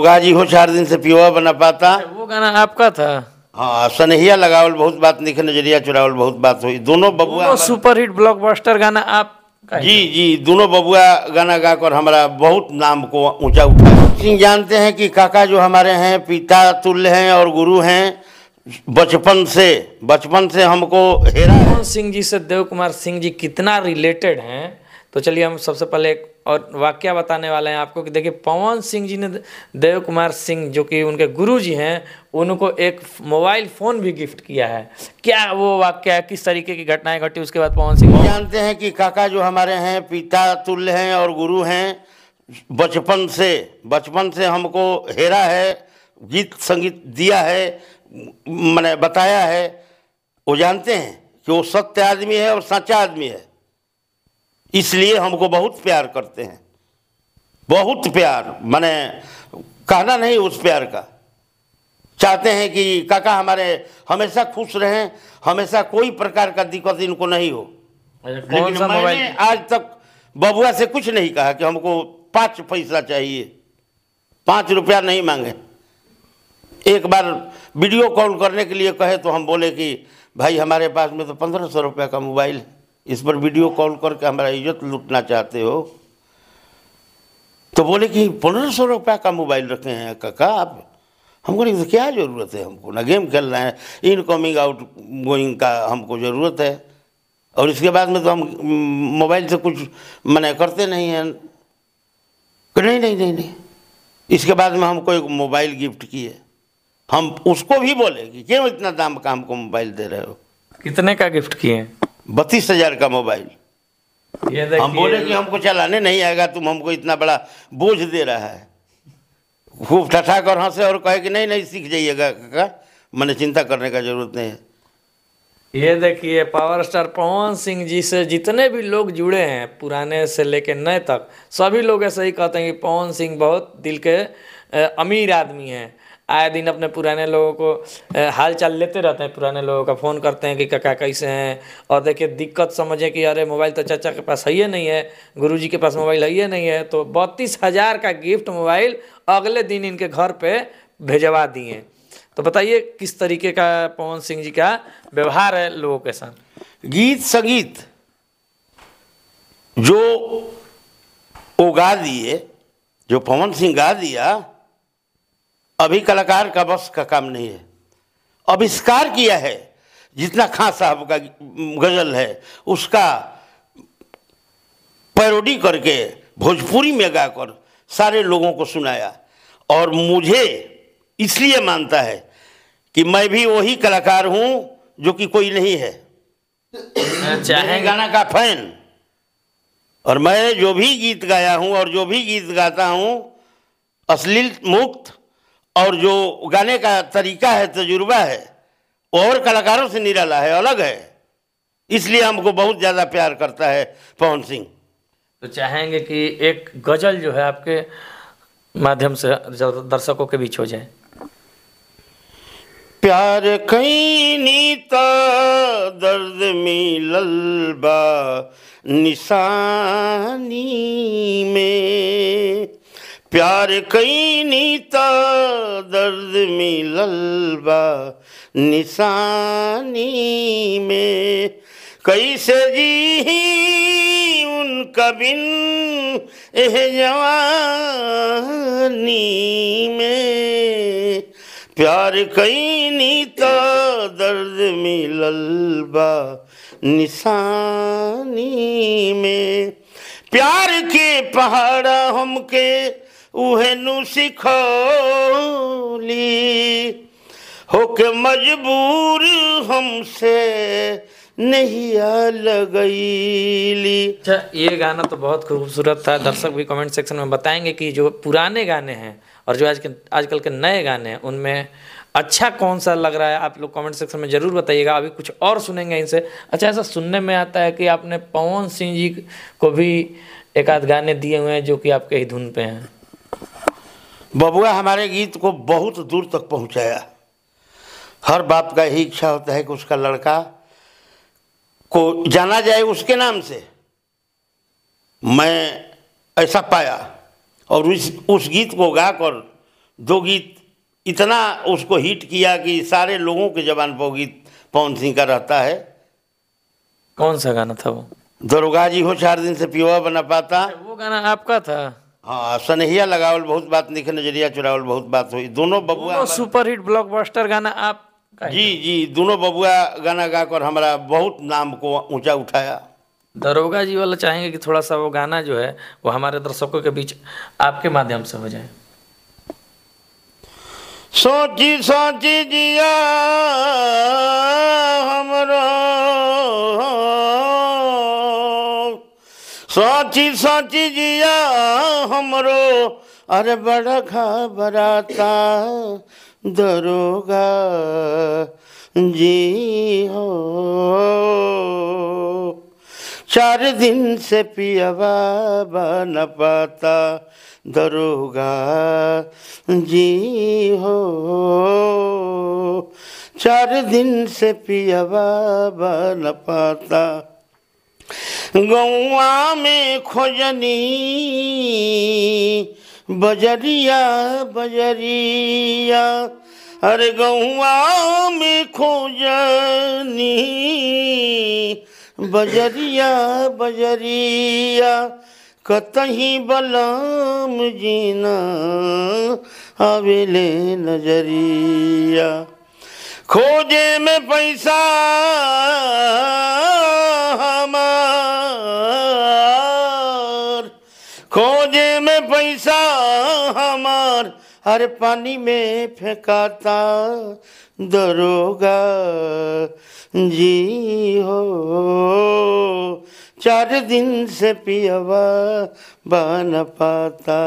दुर्गा जी हो चार दिन से पीवा बना पाता अच्छा, वो गाना आपका था हाँ सनहिया लगावल बहुत बात निखे नजरिया चुरावल बहुत बात हुई दोनों बबुआ सुपर हिट ब्लॉकबस्टर गाना आप जी जी दोनों बबुआ गाना गाकर हमारा बहुत नाम को ऊंचा उठा सिंह जानते हैं कि काका जो हमारे हैं पिता तुल्य हैं और गुरु हैं बचपन से बचपन से हमको हेरा सिंह जी से देव कुमार सिंह जी कितना रिलेटेड हैं तो चलिए हम सबसे पहले एक और वाक्य बताने वाले हैं आपको कि देखिए पवन सिंह जी ने देव कुमार सिंह जो कि उनके गुरु जी हैं उनको एक मोबाइल फ़ोन भी गिफ्ट किया है क्या वो वाक्य है किस तरीके की घटनाएं घटी उसके बाद पवन सिंह जानते हैं कि काका जो हमारे हैं पिता तुल्य हैं और गुरु हैं बचपन से बचपन से हमको हेरा है गीत संगीत दिया है मैंने बताया है वो जानते हैं कि वो सत्य आदमी है और सच्चा आदमी है इसलिए हमको बहुत प्यार करते हैं बहुत प्यार माने कहना नहीं उस प्यार का चाहते हैं कि काका हमारे हमेशा खुश रहें हमेशा कोई प्रकार का दिक्कत इनको नहीं हो अच्छा, लेकिन मैंने आज तक बबुआ से कुछ नहीं कहा कि हमको पाँच पैसा चाहिए पाँच रुपया नहीं मांगे एक बार वीडियो कॉल करने के लिए कहे तो हम बोले कि भाई हमारे पास में तो पंद्रह सौ रुपये का मोबाइल है इस पर वीडियो कॉल करके हमारा इज्जत लूटना चाहते हो तो बोले कि पंद्रह सौ रुपये का मोबाइल रखे हैं काका आप हमको नहीं तो क्या ज़रूरत है हमको ना गेम खेलना है इनकमिंग आउट गोइंग का हमको ज़रूरत है और इसके बाद में तो हम मोबाइल से कुछ मना करते नहीं हैं नहीं नहीं नहीं नहीं इसके बाद में हमको एक मोबाइल गिफ्ट किए हम उसको भी बोले कि क्यों इतना दाम का हमको मोबाइल दे रहे हो कितने का गिफ्ट किए बत्तीस हजार का मोबाइल ये हम बोले कि हमको चलाने नहीं आएगा तुम हमको इतना बड़ा बोझ दे रहा है खूब ठठा कर हंसे और कहे कि नहीं नहीं सीख जाइएगा काका मैंने चिंता करने का जरूरत नहीं है ये देखिए पावर स्टार पवन सिंह जी से जितने भी लोग जुड़े हैं पुराने से लेके नए तक सभी लोग ऐसे ही कहते हैं कि पवन सिंह बहुत दिल के अमीर आदमी हैं आए दिन अपने पुराने लोगों को हाल चाल लेते रहते हैं पुराने लोगों का फ़ोन करते हैं कि काका कैसे हैं और देखिए दिक्कत समझें कि अरे मोबाइल तो चाचा के पास है ही नहीं है गुरु जी के पास मोबाइल है ही नहीं है तो बत्तीस हज़ार का गिफ्ट मोबाइल अगले दिन इनके घर पे भेजवा दिए तो बताइए किस तरीके का पवन सिंह जी का व्यवहार है लोगों के साथ गीत संगीत जो वो गा दिए जो पवन सिंह गा दिया अभी कलाकार का बस का काम नहीं है अविष्कार किया है जितना खां साहब का गज़ल है उसका पैरोडी करके भोजपुरी में गाकर सारे लोगों को सुनाया और मुझे इसलिए मानता है कि मैं भी वही कलाकार हूँ जो कि कोई नहीं है चाहे गाना का फैन और मैं जो भी गीत गाया हूँ और जो भी गीत गाता हूँ अश्लील मुक्त और जो गाने का तरीका है तजुर्बा है और कलाकारों से निराला है अलग है इसलिए हमको बहुत ज़्यादा प्यार करता है पवन सिंह तो चाहेंगे कि एक गज़ल जो है आपके माध्यम से दर्शकों के बीच हो जाए प्यार कहीं नीता दर्द में बा निशानी में प्यार कई नीता दर्द मिलल बा निशानी में कैसे जी उनका बिन एह जवानी में प्यार कई नीता दर्द मिलल बा निशानी में प्यार के पहाड़ा हमके उहेनु सिखोली के मजबूर हमसे नहीं लगैली अच्छा ये गाना तो बहुत खूबसूरत था दर्शक भी कमेंट सेक्शन में बताएंगे कि जो पुराने गाने हैं और जो आज के आजकल के नए गाने हैं उनमें अच्छा कौन सा लग रहा है आप लोग कमेंट सेक्शन में ज़रूर बताइएगा अभी कुछ और सुनेंगे इनसे अच्छा ऐसा सुनने में आता है कि आपने पवन सिंह जी को भी एक आध गाने दिए हुए हैं जो कि आपके ही धुन पे हैं बबुआ हमारे गीत को बहुत दूर तक पहुंचाया हर बाप का यही इच्छा होता है कि उसका लड़का को जाना जाए उसके नाम से मैं ऐसा पाया और उस उस गीत को गाकर दो गीत इतना उसको हिट किया कि सारे लोगों के जबान पर गीत पवन सिंह का रहता है कौन सा गाना था वो दरोगा जी हो चार दिन से पीवा बना पाता वो गाना आपका था हाँ सनहिया लगावल बहुत बात निखे नजरिया चुरावल बहुत बात हुई दोनों बबुआ सुपरहिट हिट ब्लॉकबस्टर गाना आप जी जी दोनों बबुआ गाना गाकर हमारा बहुत नाम को ऊंचा उठाया दरोगा जी वाला चाहेंगे कि थोड़ा सा वो गाना जो है वो हमारे दर्शकों के बीच आपके माध्यम से हो जाए सोची सोची जिया हम साची साची जिया हमरो अरे बड़ा घबराता दरोगा जी हो चार दिन से पियाबा बन पाता दरोगा जी हो चार दिन से पियाबा बन पाता गौआ में खोजनी बजरिया बजरिया अरे गौआ में खोजनी बजरिया बजरिया कतही बलम जीना अवेले नजरिया खोजे में पैसा हर पानी में फेंकाता दरोगा जी हो चार दिन से पियावा बन पाता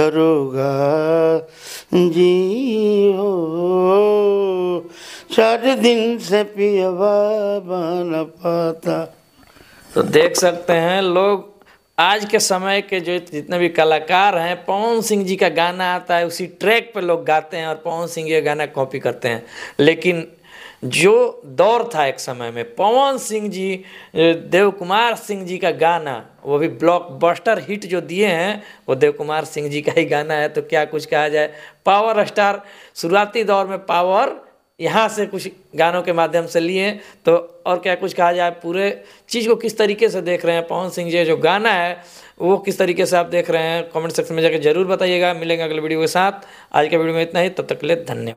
दरोगा जी हो चार दिन से पियावा बन पाता तो देख सकते हैं लोग आज के समय के जो जितने भी कलाकार हैं पवन सिंह जी का गाना आता है उसी ट्रैक पर लोग गाते हैं और पवन सिंह का गाना कॉपी करते हैं लेकिन जो दौर था एक समय में पवन सिंह जी देव कुमार सिंह जी का गाना वो भी ब्लॉकबस्टर हिट जो दिए हैं वो देव कुमार सिंह जी का ही गाना है तो क्या कुछ कहा जाए पावर स्टार शुरुआती दौर में पावर यहाँ से कुछ गानों के माध्यम से लिए तो और क्या कुछ कहा जाए पूरे चीज़ को किस तरीके से देख रहे हैं पवन सिंह जी जो गाना है वो किस तरीके से आप देख रहे हैं कमेंट सेक्शन में जाकर जरूर बताइएगा मिलेंगे अगले वीडियो के साथ आज के वीडियो में इतना ही तब तक के लिए धन्यवाद